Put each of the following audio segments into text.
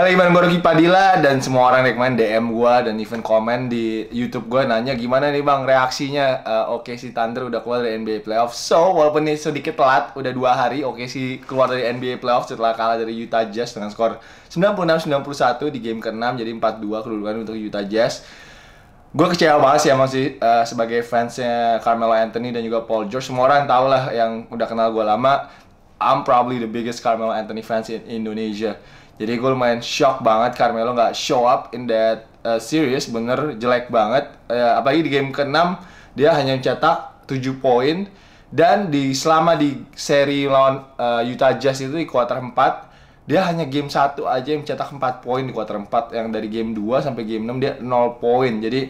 Balik bareng gue Padilla dan semua orang yang main DM gue dan even komen di YouTube gue nanya gimana nih bang reaksinya uh, Oke si Thunder udah keluar dari NBA playoffs So walaupun ini sedikit telat, udah dua hari Oke si keluar dari NBA playoffs setelah kalah dari Utah Jazz dengan skor 96-91 di game ke-6 jadi 4-2 kedudukan untuk Utah Jazz. Gue kecewa banget sih emang sih eh, uh, sebagai fansnya Carmelo Anthony dan juga Paul George. Semua orang tau lah yang udah kenal gue lama. I'm probably the biggest Carmelo Anthony fans in Indonesia. Jadi gue lumayan shock banget Carmelo nggak show up in that uh, series bener jelek banget. Uh, apalagi di game ke-6 dia hanya mencetak 7 poin dan di selama di seri lawan uh, Utah Jazz itu di quarter 4 dia hanya game 1 aja yang mencetak 4 poin di quarter 4 yang dari game 2 sampai game 6 dia 0 poin. Jadi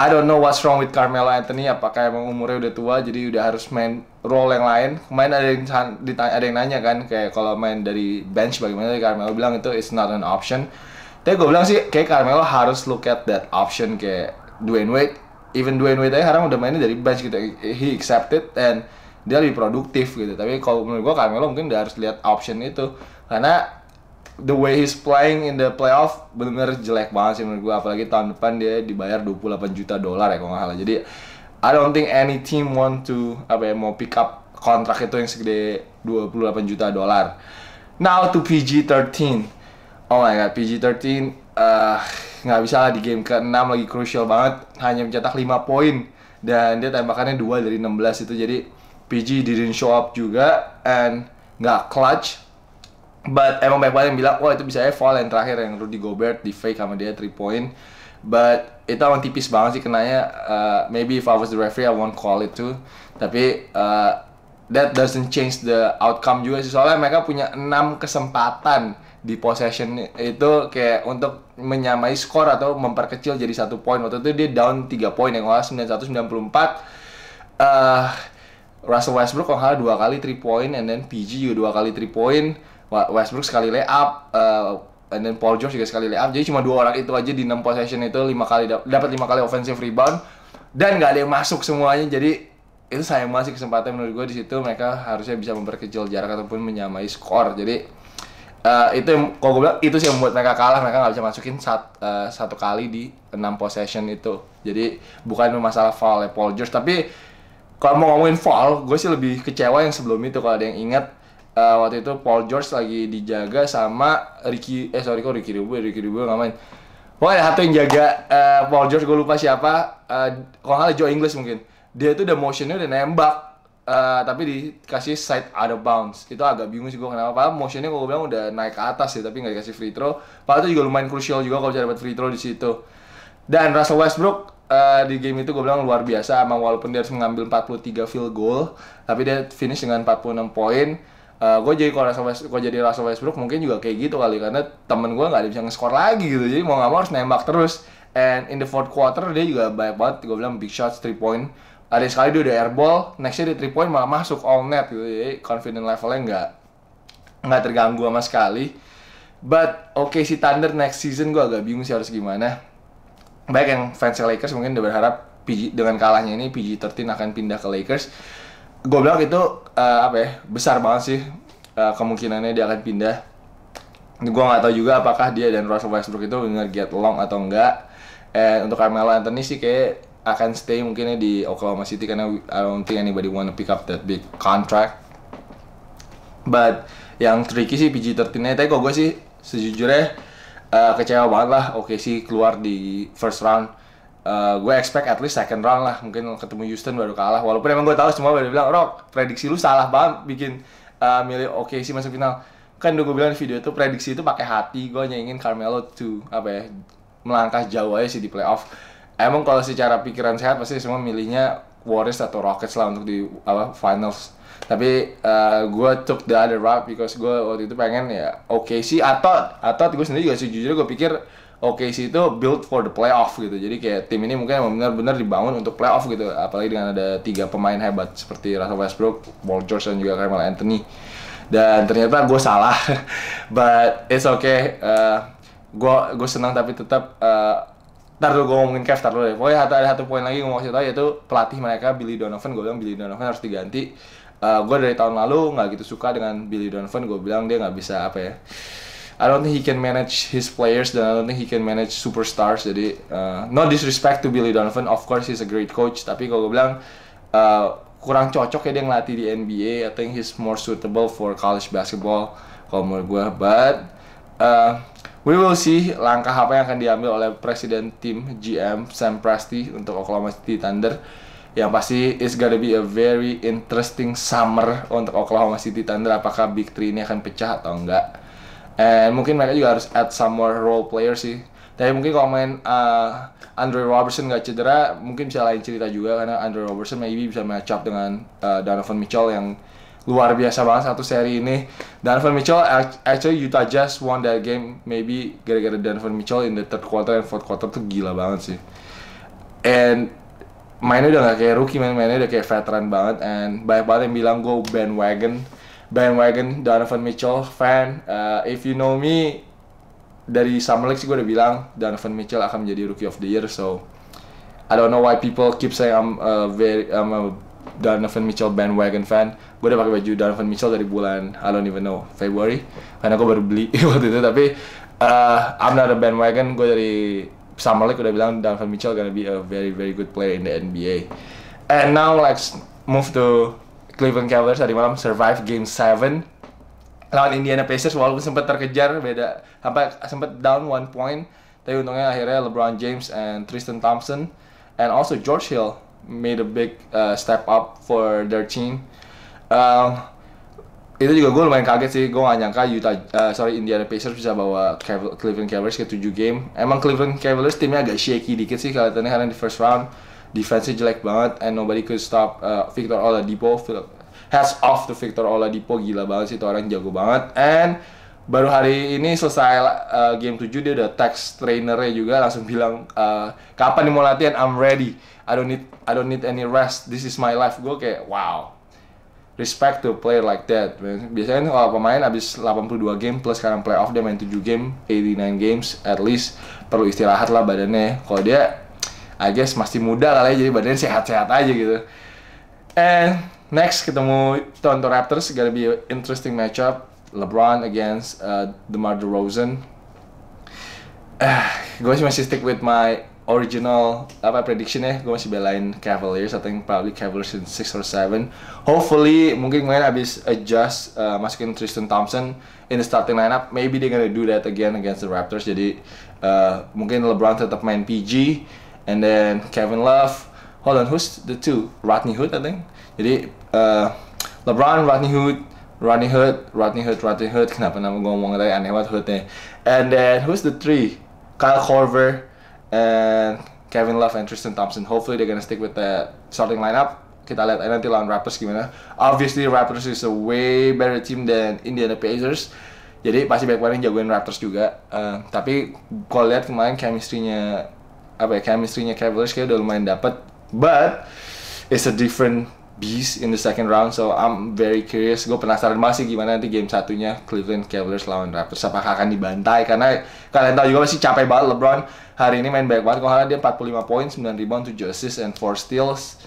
I don't know what's wrong with Carmelo Anthony apakah emang umurnya udah tua jadi udah harus main role yang lain Main ada yang ditanya, ada yang nanya kan kayak kalau main dari bench bagaimana Carmelo bilang itu is not an option tapi gue bilang sih kayak Carmelo harus look at that option kayak Dwayne Wade even Dwayne Wade aja sekarang udah mainnya dari bench gitu he accepted and dia lebih produktif gitu tapi kalau menurut gue Carmelo mungkin udah harus lihat option itu karena the way he's playing in the playoff benar-benar jelek banget sih menurut gue apalagi tahun depan dia dibayar 28 juta dolar ya kalau nggak salah jadi I don't think any team want to apa ya mau pick up kontrak itu yang segede 28 juta dolar now to PG-13 oh my god PG-13 eh, nggak bisa lah di game ke-6 lagi crucial banget hanya mencetak 5 poin dan dia tembakannya 2 dari 16 itu jadi PG didn't show up juga and nggak clutch But emang banyak banget yang bilang, wah itu bisa fall yang terakhir yang Rudy Gobert di fake sama dia 3 point. But itu emang tipis banget sih kenanya. Uh, maybe if I was the referee I won't call it too. Tapi uh, that doesn't change the outcome juga sih soalnya mereka punya 6 kesempatan di possession itu kayak untuk menyamai skor atau memperkecil jadi satu poin waktu itu dia down 3 poin yang ngolah salah 91 94 uh, Russell Westbrook kalau dua kali 3 point and then PG juga dua kali 3 point Westbrook sekali up uh, eh, and then Paul George juga sekali lay up. Jadi cuma dua orang itu aja di 6 possession itu lima kali dapat lima kali offensive rebound dan nggak ada yang masuk semuanya. Jadi itu sayang masih kesempatan menurut gue di situ mereka harusnya bisa memperkecil jarak ataupun menyamai skor. Jadi uh, itu yang kalau gue bilang itu sih yang membuat mereka kalah mereka nggak bisa masukin sat, uh, satu kali di enam possession itu jadi bukan masalah foul ya Paul George tapi kalau mau ngomongin foul gue sih lebih kecewa yang sebelum itu kalau ada yang ingat uh, waktu itu Paul George lagi dijaga sama Ricky eh sorry kok Ricky Rubio ya? Ricky Rubio nggak main Pokoknya ada satu yang jaga uh, Paul George gue lupa siapa uh, kalau nggak Joe English mungkin dia itu udah motionnya udah nembak uh, tapi dikasih side out of bounds itu agak bingung sih gue kenapa apa motionnya kalau gue bilang udah naik ke atas sih tapi nggak dikasih free throw padahal itu juga lumayan krusial juga kalau bisa dapat free throw di situ dan Russell Westbrook uh, di game itu gue bilang luar biasa emang walaupun dia harus mengambil 43 field goal tapi dia finish dengan 46 poin uh, eh, gue jadi kalau gue jadi Russell Westbrook mungkin juga kayak gitu kali karena temen gue nggak bisa nge-score lagi gitu jadi mau nggak mau harus nembak terus and in the fourth quarter dia juga banyak banget gue bilang big shots three point ada sekali dia udah airball nextnya dia three point malah masuk all net gitu jadi confident levelnya nggak nggak terganggu sama sekali but oke okay, si Thunder next season gue agak bingung sih harus gimana baik yang fans Lakers mungkin udah berharap PG, dengan kalahnya ini PG-13 akan pindah ke Lakers gue bilang itu uh, apa ya besar banget sih uh, kemungkinannya dia akan pindah. Gue nggak tahu juga apakah dia dan Russell Westbrook itu benar get long atau enggak. Eh untuk Carmelo Anthony sih kayak akan stay mungkinnya di Oklahoma City karena I don't think anybody wanna pick up that big contract. But yang tricky sih PG-13 nya tapi kok gue sih sejujurnya uh, kecewa banget lah oke okay, sih keluar di first round Uh, eh, gue expect at least second round lah mungkin ketemu Houston baru kalah walaupun emang gue tahu semua baru bilang Rock prediksi lu salah banget bikin uh, milih oke okay, sih masuk final kan udah gue bilang di video itu prediksi itu pakai hati gue hanya ingin Carmelo to apa ya melangkah jauh aja sih di playoff emang kalau secara pikiran sehat pasti semua milihnya Warriors atau Rockets lah untuk di apa finals tapi uh, eh, gue took the other route because gue waktu itu pengen ya oke okay sih atau atau gue sendiri juga sih jujur gue pikir OKC itu build for the playoff gitu. Jadi kayak tim ini mungkin benar-benar dibangun untuk playoff gitu. Apalagi dengan ada tiga pemain hebat seperti Russell Westbrook, Paul George dan juga Carmelo Anthony. Dan ternyata gue salah, but it's okay. Uh, eh, gue gue senang tapi tetap uh, Ntar dulu gue ngomongin Kev ntar dulu deh. Pokoknya ada, ada satu poin lagi gue mau kasih yaitu pelatih mereka Billy Donovan. Gue bilang Billy Donovan harus diganti. Uh, eh, gue dari tahun lalu nggak gitu suka dengan Billy Donovan. Gue bilang dia nggak bisa apa ya I don't think he can manage his players dan I don't think he can manage superstars. Jadi uh, no disrespect to Billy Donovan, of course he's a great coach. Tapi kalau gue bilang uh, kurang cocok ya dia ngelatih di NBA. I think he's more suitable for college basketball kalau menurut gue. But uh, we will see langkah apa yang akan diambil oleh presiden tim GM Sam Presti untuk Oklahoma City Thunder. Yang pasti it's gonna be a very interesting summer untuk Oklahoma City Thunder. Apakah Big Three ini akan pecah atau enggak? and mungkin mereka juga harus add some more role player sih tapi mungkin kalau main uh, Andre Robertson nggak cedera mungkin bisa lain cerita juga karena Andre Robertson maybe bisa match up dengan uh, Donovan Mitchell yang luar biasa banget satu seri ini Donovan Mitchell actually Utah just won that game maybe gara-gara Donovan Mitchell in the third quarter and fourth quarter tuh gila banget sih and mainnya udah gak kayak rookie main mainnya udah kayak veteran banget and banyak banget yang bilang gue bandwagon bandwagon Donovan Mitchell fan. Uh, if you know me dari summer league sih gue udah bilang Donovan Mitchell akan menjadi rookie of the year. So I don't know why people keep saying I'm a very I'm a Donovan Mitchell bandwagon fan. Gue udah pakai baju Donovan Mitchell dari bulan I don't even know February karena gue baru beli waktu itu. Tapi uh, I'm not a bandwagon. Gue dari summer league udah bilang Donovan Mitchell gonna be a very very good player in the NBA. And now let's move to Cleveland Cavaliers tadi malam survive game 7 lawan Indiana Pacers walaupun sempat terkejar beda sampai sempat down one point tapi untungnya akhirnya LeBron James and Tristan Thompson and also George Hill made a big uh, step up for their team um, itu juga gue lumayan kaget sih gue gak nyangka Utah uh, sorry Indiana Pacers bisa bawa Cleveland Cavaliers ke 7 game emang Cleveland Cavaliers timnya agak shaky dikit sih kalau tadi karena di first round defense jelek banget and nobody could stop uh, Victor Oladipo has off the Victor Oladipo gila banget sih itu orang jago banget and baru hari ini selesai uh, game 7 dia udah text trainernya juga langsung bilang uh, kapan mau latihan I'm ready I don't need I don't need any rest this is my life gue kayak wow respect to play player like that biasanya kalau pemain abis 82 game plus sekarang playoff dia main 7 game 89 games at least perlu istirahat lah badannya ya. kalau dia I guess masih muda lah ya jadi badannya sehat-sehat aja gitu and next ketemu Toronto Raptors gonna be an interesting matchup LeBron against uh, DeMar DeRozan uh, gue masih stick with my original apa prediction ya gue masih belain Cavaliers I think probably Cavaliers in 6 or 7 hopefully mungkin kemarin abis adjust uh, masukin Tristan Thompson in the starting lineup maybe they gonna do that again against the Raptors jadi uh, mungkin LeBron tetap main PG and then Kevin Love. Hold on, who's the two? Rodney Hood, I think. Jadi uh, LeBron, Rodney Hood, Rodney Hood, Rodney Hood, Rodney Hood. Kenapa nama gue ngomong tadi aneh banget Hoodnya. And then who's the three? Kyle Korver and Kevin Love and Tristan Thompson. Hopefully they're gonna stick with the starting lineup. Kita lihat nanti lawan Raptors gimana. Obviously Raptors is a way better team than Indiana Pacers. Jadi pasti banyak banget yang jagoin Raptors juga. Uh, tapi kalau lihat kemarin chemistry-nya apa ya chemistrynya Cavaliers kayak udah lumayan dapat but it's a different beast in the second round so I'm very curious gue penasaran masih gimana nanti game satunya Cleveland Cavaliers lawan Raptors apakah akan dibantai karena kalian tahu juga masih capek banget LeBron hari ini main baik banget kalau dia 45 points 9 rebound 7 assist and 4 steals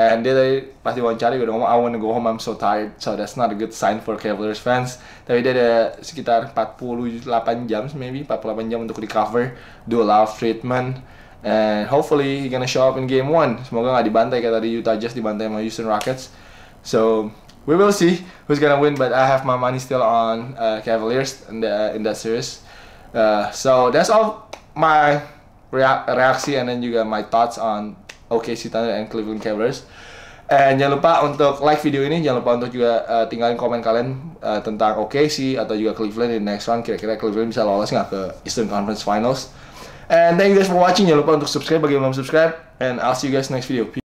and dia tadi pasti wawancara gue udah ngomong I wanna go home I'm so tired so that's not a good sign for Cavaliers fans tapi dia ada sekitar 48 jam maybe 48 jam untuk recover do a lot of treatment and hopefully he gonna show up in game one. Semoga nggak dibantai kayak tadi Utah Jazz dibantai sama Houston Rockets. So we will see who's gonna win, but I have my money still on uh, Cavaliers in, the, in that series. Uh, so that's all my rea reaksi and then juga my thoughts on OKC Thunder and Cleveland Cavaliers. And jangan lupa untuk like video ini, jangan lupa untuk juga uh, tinggalin komen kalian uh, tentang OKC atau juga Cleveland di next round. Kira-kira Cleveland bisa lolos nggak ke Eastern Conference Finals? And thank you guys for watching. Jangan lupa untuk subscribe bagi yang belum subscribe. And I'll see you guys next video. Peace.